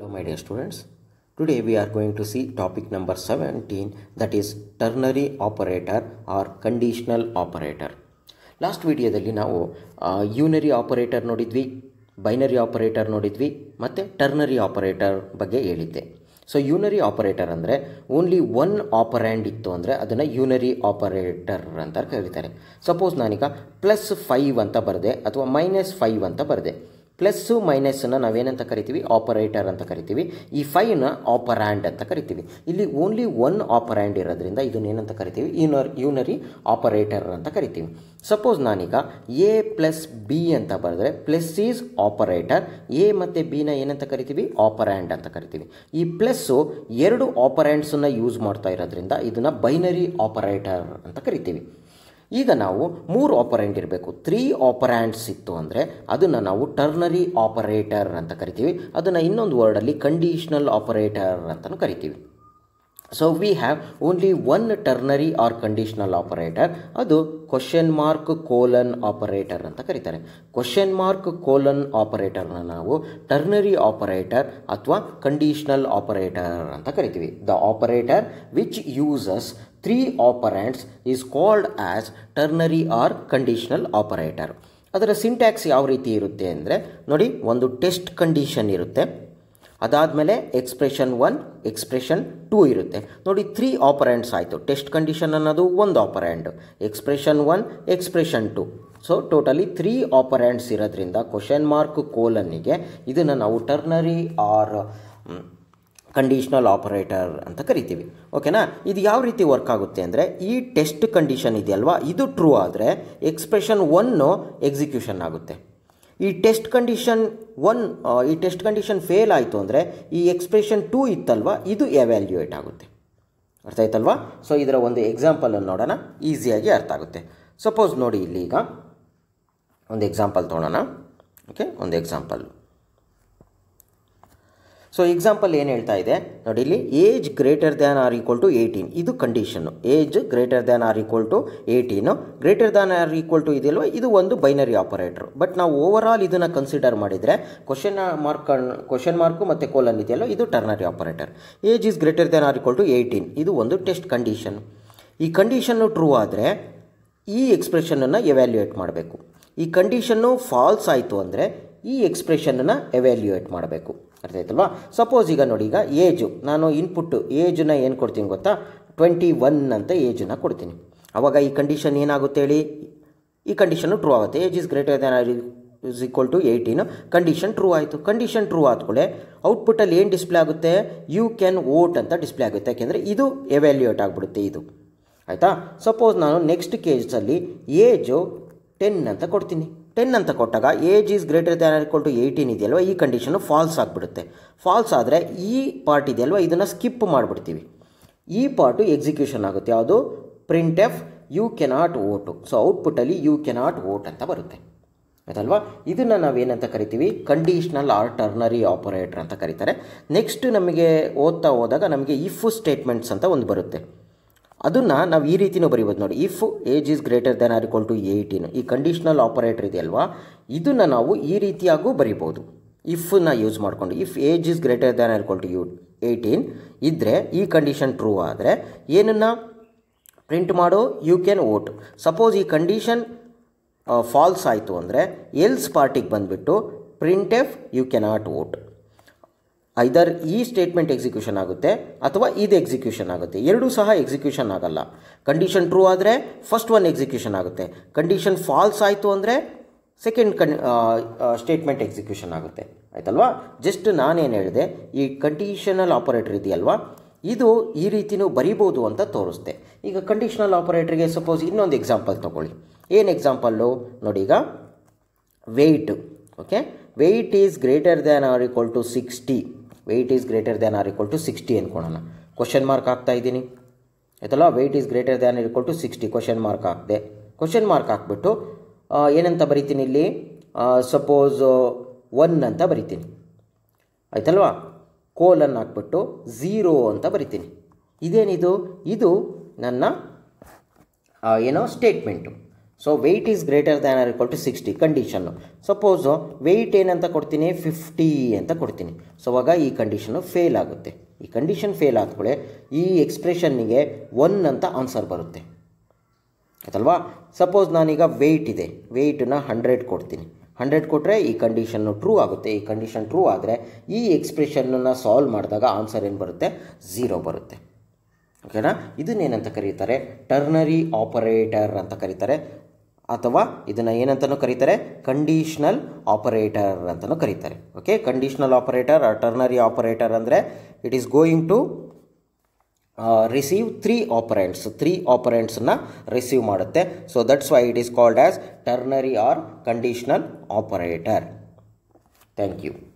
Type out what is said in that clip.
hello my dear students today we are going to see topic number 17 that is ternary operator or conditional operator last ವಿಡಿಯೋದಲ್ಲಿ ನಾವು unary operator ನೋಡಿದ್ವಿ binary operator ನೋಡಿದ್ವಿ ಮತ್ತು ಟರ್ನರಿ ಆಪರೇಟರ್ ಬಗ್ಗೆ ಹೇಳಿದ್ದೆ ಸೊ ಯೂನರಿ ಆಪರೇಟರ್ ಅಂದರೆ ಓನ್ಲಿ ಒನ್ ಆಪರ್ಯಾಂಡ್ ಇತ್ತು ಅಂದರೆ ಅದನ್ನು ಯೂನರಿ ಆಪರೇಟರ್ ಅಂತ ಕರೀತಾರೆ ಸಪೋಸ್ ನಾನೀಗ ಪ್ಲಸ್ ಫೈವ್ ಅಂತ ಬರೆದೆ ಅಥವಾ ಮೈನಸ್ ಫೈವ್ ಅಂತ ಬರೆದೆ ಪ್ಲಸ್ಸು ಮೈನಸ್ಸನ್ನು ನಾವೇನಂತ ಕರಿತೀವಿ ಆಪರೇಟರ್ ಅಂತ ಕರಿತೀವಿ ಈ ಫೈವ್ನ ಆಪರ್ಯಾಂಡ್ ಅಂತ ಕರಿತೀವಿ ಇಲ್ಲಿ ಓನ್ಲಿ ಒನ್ ಆಪರ್ಯಾಂಡ್ ಇರೋದ್ರಿಂದ ಇದನ್ನೇನಂತ ಕರಿತೀವಿ ಯೂನರ್ ಯೂನರಿ ಆಪರೇಟರ್ ಅಂತ ಕರಿತೀವಿ ಸಪೋಸ್ ನಾನೀಗ ಎ ಪ್ಲಸ್ ಬಿ ಅಂತ ಬರೆದ್ರೆ ಪ್ಲಸ್ ಈಸ್ ಆಪರೇಟರ್ ಎ ಮತ್ತು ಬಿನ ಏನಂತ ಕರಿತೀವಿ ಆಪರ್ಯಾಂಡ್ ಅಂತ ಕರಿತೀವಿ ಈ ಪ್ಲಸ್ಸು ಎರಡು ಆಪರ್ಯಾಂಡ್ಸನ್ನು ಯೂಸ್ ಮಾಡ್ತಾ ಇರೋದ್ರಿಂದ ಇದನ್ನು ಬೈನರಿ ಆಪರೇಟರ್ ಅಂತ ಕರಿತೀವಿ ಈಗ ನಾವು ಮೂರು ಆಪರೆಂಟ್ ಇರಬೇಕು ತ್ರೀ ಆಪರ್ಯಾಂಟ್ಸ್ ಇತ್ತು ಅಂದರೆ ಅದನ್ನು ನಾವು ಟರ್ನರಿ ಆಪರೇಟರ್ ಅಂತ ಕರಿತೀವಿ ಅದನ್ನು ಇನ್ನೊಂದು ವರ್ಡಲ್ಲಿ ಕಂಡೀಷ್ನಲ್ ಆಪರೇಟರ್ ಅಂತಲೂ ಕರಿತೀವಿ so we have only one ternary or conditional operator ಅದು ಕ್ವಶನ್ ಮಾರ್ಕ್ ಕೋಲನ್ ಆಪರೇಟರ್ ಅಂತ ಕರೀತಾರೆ ಕ್ವಶನ್ ಮಾರ್ಕ್ ಕೋಲನ್ ಆಪರೇಟರ್ನ ನಾವು ಟರ್ನರಿ ಆಪರೇಟರ್ ಅಥವಾ ಕಂಡೀಷ್ನಲ್ ಆಪರೇಟರ್ ಅಂತ ಕರಿತೀವಿ the operator which uses three operands is called as ternary or conditional operator ಅದರ syntax ಯಾವ ರೀತಿ ಇರುತ್ತೆ ಅಂದರೆ ನೋಡಿ ಒಂದು ಟೆಸ್ಟ್ ಕಂಡೀಷನ್ ಇರುತ್ತೆ ಅದಾದಮೇಲೆ ಎಕ್ಸ್ಪ್ರೆಷನ್ ಒನ್ ಎಕ್ಸ್ಪ್ರೆಷನ್ ಟೂ ಇರುತ್ತೆ ನೋಡಿ ತ್ರೀ ಆಪರೆಂಟ್ಸ್ ಆಯಿತು ಟೆಸ್ಟ್ ಕಂಡೀಷನ್ ಅನ್ನೋದು ಒಂದು operand expression one expression two so totally three operands ಇರೋದ್ರಿಂದ ಕ್ವಶನ್ ಮಾರ್ಕ್ ಕೋಲನ್ನಿಗೆ ಇದನ್ನು ನಾವು ಟರ್ನರಿ ಆರ್ ಕಂಡೀಷ್ನಲ್ ಆಪರೇಟರ್ ಅಂತ ಕರಿತೀವಿ ಓಕೆನಾ ಇದು ಯಾವ ರೀತಿ ವರ್ಕ್ ಆಗುತ್ತೆ ಅಂದರೆ ಈ ಟೆಸ್ಟ್ ಕಂಡೀಷನ್ ಇದೆಯಲ್ವಾ ಇದು ಟ್ರೂ ಆದರೆ ಎಕ್ಸ್ಪ್ರೆಷನ್ ಒನ್ನು ಎಕ್ಸಿಕ್ಯೂಷನ್ ಆಗುತ್ತೆ ಈ ಟೆಸ್ಟ್ ಕಂಡೀಷನ್ ಒನ್ ಈ ಟೆಸ್ಟ್ ಕಂಡೀಷನ್ ಫೇಲ್ ಆಯಿತು ಅಂದರೆ ಈ ಎಕ್ಸ್ಪ್ರೆಷನ್ ಟೂ ಇತ್ತಲ್ವ ಇದು ಎವ್ಯಾಲ್ಯೂಯೇಟ್ ಆಗುತ್ತೆ ಅರ್ಥ ಆಯ್ತಲ್ವಾ ಸೊ ಇದರ ಒಂದು ಎಕ್ಸಾಂಪಲನ್ನು ನೋಡೋಣ ಈಸಿಯಾಗಿ ಅರ್ಥ ಆಗುತ್ತೆ ಸಪೋಸ್ ನೋಡಿ ಇಲ್ಲಿ ಈಗ ಒಂದು ಎಕ್ಸಾಂಪಲ್ ತೊಗೊಳ್ಳೋಣ ಓಕೆ ಒಂದು ಎಕ್ಸಾಂಪಲ್ಲು ಸೊ ಎಕ್ಸಾಂಪಲ್ ಏನು ಹೇಳ್ತಾ ಇದೆ ನೋಡಿ ಇಲ್ಲಿ age greater than or equal to eighteen ಇದು condition age greater than or equal to eighteen greater than or equal to ಇದೆಯಲ್ವ ಇದು ಒಂದು ಬೈನರಿ ಆಪರೇಟ್ರು ಬಟ್ ನಾವು ಓವರ್ ಆಲ್ ಇದನ್ನು ಕನ್ಸಿಡರ್ ಮಾಡಿದರೆ ಕ್ವಶನ್ ಮಾರ್ಕ್ ಕ್ವಶನ್ ಮಾರ್ಕು ಮತ್ತು ಕೋಲನ್ ಇದೆಯಲ್ಲ ಇದು ternary operator age is greater than or equal to eighteen ಇದು ಒಂದು ಟೆಸ್ಟ್ ಕಂಡೀಷನ್ ಈ ಕಂಡೀಷನ್ನು ಟ್ರೂ ಆದರೆ ಈ ಎಕ್ಸ್ಪ್ರೆಷನನ್ನು ಎವ್ಯಾಲ್ಯೂಯೇಟ್ ಮಾಡಬೇಕು ಈ ಕಂಡೀಷನ್ನು ಫಾಲ್ಸ್ ಆಯಿತು ಅಂದರೆ ಈ ಎಕ್ಸ್ಪ್ರೆಷನನ್ನು ಎವ್ಯಾಲ್ಯೂಯೇಟ್ ಮಾಡಬೇಕು ಅರ್ಥ ಆಯ್ತಲ್ವಾ ಸಪೋಸ್ ಈಗ ನೋಡಿ ಈಗ ಏಜು ನಾನು ಇನ್ಪುಟ್ಟು ಏಜನ್ನ ಏನು ಕೊಡ್ತೀನಿ ಗೊತ್ತಾ ಟ್ವೆಂಟಿ ಒನ್ ಅಂತ ಏಜನ್ನು ಕೊಡ್ತೀನಿ ಅವಾಗ ಈ ಕಂಡೀಷನ್ ಏನಾಗುತ್ತೆ ಹೇಳಿ ಈ ಕಂಡೀಷನ್ನು ಟ್ರೂ ಆಗುತ್ತೆ age is greater than is equal to eighteen condition true ಆಯಿತು ಕಂಡೀಷನ್ ಟ್ರೂ ಆದಕೊಳ್ಳೆ ಔಟ್ಪುಟ್ಟಲ್ಲಿ ಏನು ಡಿಸ್ಪ್ಲೇ ಆಗುತ್ತೆ ಯು ಕ್ಯಾನ್ ವೋಟ್ ಅಂತ ಡಿಸ್ಪ್ಲೇ ಆಗುತ್ತೆ ಯಾಕೆಂದರೆ ಇದು ಎವ್ಯಾಲ್ಯೂಯೇಟ್ ಆಗಿಬಿಡುತ್ತೆ ಇದು ಆಯಿತಾ ಸಪೋಸ್ ನಾನು ನೆಕ್ಸ್ಟ್ ಕೇಸಲ್ಲಿ ಏಜು ಟೆನ್ ಅಂತ ಕೊಡ್ತೀನಿ ಟೆನ್ ಅಂತ ಕೊಟ್ಟಾಗ age is greater than equal to eighteen ಇದೆಯಲ್ವ ಈ ಕಂಡೀಷನು ಫಾಲ್ಸ್ ಆಗಿಬಿಡುತ್ತೆ ಫಾಲ್ಸ್ ಆದರೆ ಈ ಪಾರ್ಟ್ ಇದೆಯಲ್ವ ಇದನ್ನು ಸ್ಕಿಪ್ ಮಾಡಿಬಿಡ್ತೀವಿ ಈ ಪಾರ್ಟು ಎಕ್ಸಿಕ್ಯೂಷನ್ ಆಗುತ್ತೆ ಯಾವುದು printf you cannot vote so ಔಟ್ಪುಟಲ್ಲಿ ಯು ಕೆನಾಟ್ ಓಟ್ ಅಂತ ಬರುತ್ತೆ ಆಯ್ತಲ್ವಾ ಇದನ್ನು ನಾವೇನಂತ ಕರಿತೀವಿ ಕಂಡೀಷ್ನಲ್ ಆರ್ ಟರ್ನರಿ ಆಪರೇಟರ್ ಅಂತ ಕರೀತಾರೆ ನೆಕ್ಸ್ಟ್ ನಮಗೆ ಓದ್ತಾ ಹೋದಾಗ ನಮಗೆ ಇಫ್ ಸ್ಟೇಟ್ಮೆಂಟ್ಸ್ ಅಂತ ಒಂದು ಬರುತ್ತೆ ಅದನ್ನು ನಾವು ಈ ರೀತಿನೂ ಬರಿಬೋದು ನೋಡಿ if age is greater than or to eighteen ಈ ಕಂಡೀಷ್ನಲ್ ಆಪರೇಟರ್ ಇದೆಯಲ್ವಾ ಇದನ್ನು ನಾವು ಈ ರೀತಿಯಾಗೂ ಬರಿಬೋದು ಇಫನ್ನ ಯೂಸ್ ಮಾಡಿಕೊಂಡು if age is greater than or to you eighteen ಇದ್ದರೆ ಈ ಕಂಡೀಷನ್ ಟ್ರೂ ಆದರೆ ಏನನ್ನು ಪ್ರಿಂಟ್ ಮಾಡೋ ಯು ಕ್ಯಾನ್ ವೋಟ್ ಸಪೋಸ್ ಈ ಕಂಡೀಷನ್ ಫಾಲ್ಸ್ ಆಯಿತು ಅಂದರೆ ಎಲ್ಸ್ ಪಾರ್ಟಿಗೆ ಬಂದುಬಿಟ್ಟು printf you cannot vote either ಈ ಸ್ಟೇಟ್ಮೆಂಟ್ ಎಕ್ಸಿಕ್ಯೂಷನ್ ಆಗುತ್ತೆ ಅಥವಾ ಇದು ಎಕ್ಸಿಕ್ಯೂಷನ್ ಆಗುತ್ತೆ ಎರಡೂ ಸಹ ಎಕ್ಸಿಕ್ಯೂಷನ್ ಆಗಲ್ಲ ಕಂಡೀಷನ್ ಟ್ರೂ ಆದರೆ ಫಸ್ಟ್ ಒನ್ ಎಕ್ಸಿಕ್ಯೂಷನ್ ಆಗುತ್ತೆ ಕಂಡೀಷನ್ ಫಾಲ್ಸ್ ಆಯಿತು ಅಂದರೆ ಸೆಕೆಂಡ್ ಕನ್ ಸ್ಟೇಟ್ಮೆಂಟ್ ಎಕ್ಸಿಕ್ಯೂಷನ್ ಆಗುತ್ತೆ ಆಯ್ತಲ್ವಾ ಜಸ್ಟ್ ನಾನೇನು ಹೇಳಿದೆ ಈ ಕಂಡೀಷನಲ್ ಆಪರೇಟರ್ ಇದೆಯಲ್ವಾ ಇದು ಈ ರೀತಿಯೂ ಬರಿಬೋದು ಅಂತ ತೋರಿಸ್ತೆ ಈಗ ಕಂಡೀಷನಲ್ ಆಪರೇಟರ್ಗೆ ಸಪೋಸ್ ಇನ್ನೊಂದು ಎಕ್ಸಾಂಪಲ್ ತೊಗೊಳ್ಳಿ ಏನು ಎಕ್ಸಾಂಪಲ್ಲು ನೋಡಿ ಈಗ weight okay weight is greater than or equal to sixty weight is greater than or equal to sixty ಅಂದ್ಕೊಳ್ಳೋಣ ಕ್ವಶನ್ ಮಾರ್ಕ್ ಹಾಕ್ತಾ ಇದ್ದೀನಿ ಆಯ್ತಲ್ಲ weight is greater than equal to sixty question mark ಹಾಕಿದೆ question mark ಹಾಕ್ಬಿಟ್ಟು ಏನಂತ ಬರಿತೀನಿ ಇಲ್ಲಿ suppose one ಅಂತ ಬರಿತೀನಿ ಆಯ್ತಲ್ವಾ ಕೋಲನ್ನು ಹಾಕ್ಬಿಟ್ಟು ಝೀರೋ ಅಂತ ಬರಿತೀನಿ ಇದೇನಿದು ಇದು ನನ್ನ ಏನೋ statement so weight is greater than or equal to sixty condition suppose weight ಏನಂತ ಕೊಡ್ತೀನಿ ಫಿಫ್ಟಿ ಅಂತ ಕೊಡ್ತೀನಿ ಸೊ ಆವಾಗ ಈ ಕಂಡೀಷನ್ನು ಫೇಲ್ ಆಗುತ್ತೆ ಈ ಕಂಡೀಷನ್ ಫೇಲ್ ಆದಕೊಳ್ಳೆ ಈ ಎಕ್ಸ್ಪ್ರೆಷನ್ನಿಗೆ ಒನ್ ಅಂತ ಆನ್ಸರ್ ಬರುತ್ತೆ ಅಥಲ್ವಾ ಸಪೋಸ್ ನಾನೀಗ ವೆಯ್ಟ್ ಇದೆ ವೆಯ್ಟನ್ನ ಹಂಡ್ರೆಡ್ ಕೊಡ್ತೀನಿ ಹಂಡ್ರೆಡ್ ಕೊಟ್ಟರೆ ಈ ಕಂಡೀಷನ್ನು ಟ್ರೂ ಆಗುತ್ತೆ ಈ ಕಂಡೀಷನ್ ಟ್ರೂ ಆದರೆ ಈ ಎಕ್ಸ್ಪ್ರೆಷನ್ನ ಸಾಲ್ವ್ ಮಾಡಿದಾಗ ಆನ್ಸರ್ ಏನು ಬರುತ್ತೆ ಝೀರೋ ಬರುತ್ತೆ ಓಕೆನಾ ಇದನ್ನೇನಂತ ಕರೀತಾರೆ ಟರ್ನರಿ ಆಪರೇಟರ್ ಅಂತ ಕರೀತಾರೆ ಅಥವಾ ಇದನ್ನು ಏನಂತಲೂ ಕರೀತಾರೆ ಕಂಡೀಷ್ನಲ್ ಆಪರೇಟರ್ ಅಂತಲೂ ಕರೀತಾರೆ okay conditional operator or ternary operator ಅಂದರೆ it is going to receive three operands three ಆಪರೆಂಟ್ಸನ್ನು ರಿಸೀವ್ ಮಾಡುತ್ತೆ so that's why it is called as ternary or conditional operator thank you